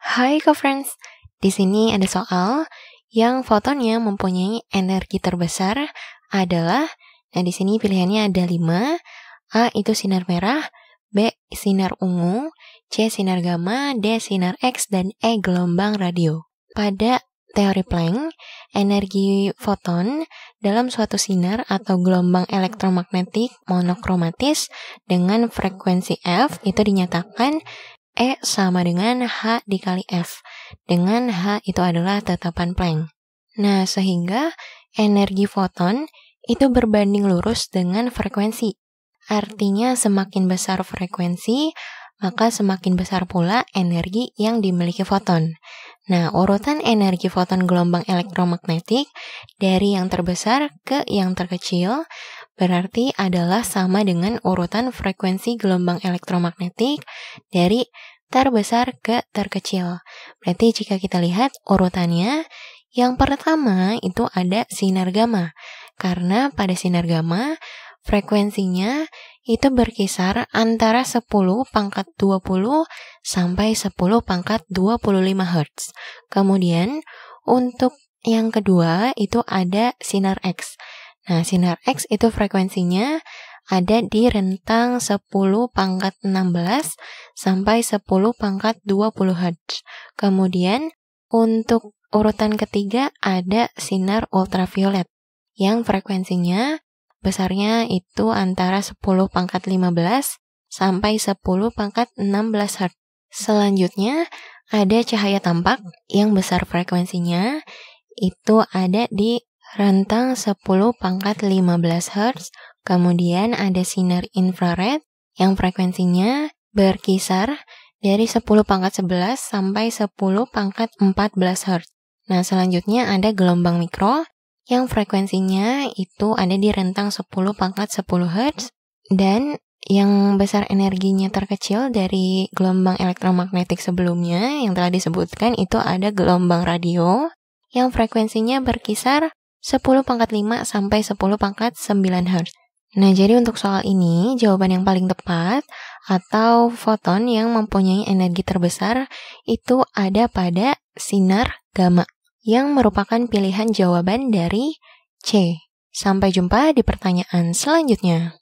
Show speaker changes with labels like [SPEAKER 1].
[SPEAKER 1] Hai co-friends, di sini ada soal yang fotonnya mempunyai energi terbesar adalah, nah di sini pilihannya ada 5, A itu sinar merah, B sinar ungu, C sinar gamma, D sinar X, dan E gelombang radio. Pada teori Planck, energi foton dalam suatu sinar atau gelombang elektromagnetik monokromatis dengan frekuensi F itu dinyatakan E sama dengan H dikali F. Dengan H itu adalah tetapan Planck. Nah, sehingga energi foton itu berbanding lurus dengan frekuensi. Artinya semakin besar frekuensi, maka semakin besar pula energi yang dimiliki foton. Nah, urutan energi foton gelombang elektromagnetik dari yang terbesar ke yang terkecil berarti adalah sama dengan urutan frekuensi gelombang elektromagnetik dari terbesar ke terkecil. Berarti jika kita lihat urutannya, yang pertama itu ada sinar gamma. Karena pada sinar gamma, frekuensinya itu berkisar antara 10 pangkat 20 sampai 10 pangkat 25 Hz. Kemudian, untuk yang kedua itu ada sinar X. Nah, sinar X itu frekuensinya ada di rentang 10 pangkat 16 sampai 10 pangkat 20 Hz. Kemudian, untuk urutan ketiga ada sinar ultraviolet yang frekuensinya besarnya itu antara 10 pangkat 15 sampai 10 pangkat 16 Hz. Selanjutnya, ada cahaya tampak yang besar frekuensinya itu ada di rentang 10 pangkat 15 Hz, kemudian ada sinar infrared yang frekuensinya berkisar dari 10 pangkat 11 sampai 10 pangkat 14 Hz. Nah, selanjutnya ada gelombang mikro yang frekuensinya itu ada di rentang 10 pangkat 10 Hz dan yang besar energinya terkecil dari gelombang elektromagnetik sebelumnya yang telah disebutkan itu ada gelombang radio yang frekuensinya berkisar 10 pangkat 5 sampai 10 pangkat 9 Hz. Nah, jadi untuk soal ini, jawaban yang paling tepat atau foton yang mempunyai energi terbesar itu ada pada sinar gamma, yang merupakan pilihan jawaban dari C. Sampai jumpa di pertanyaan selanjutnya.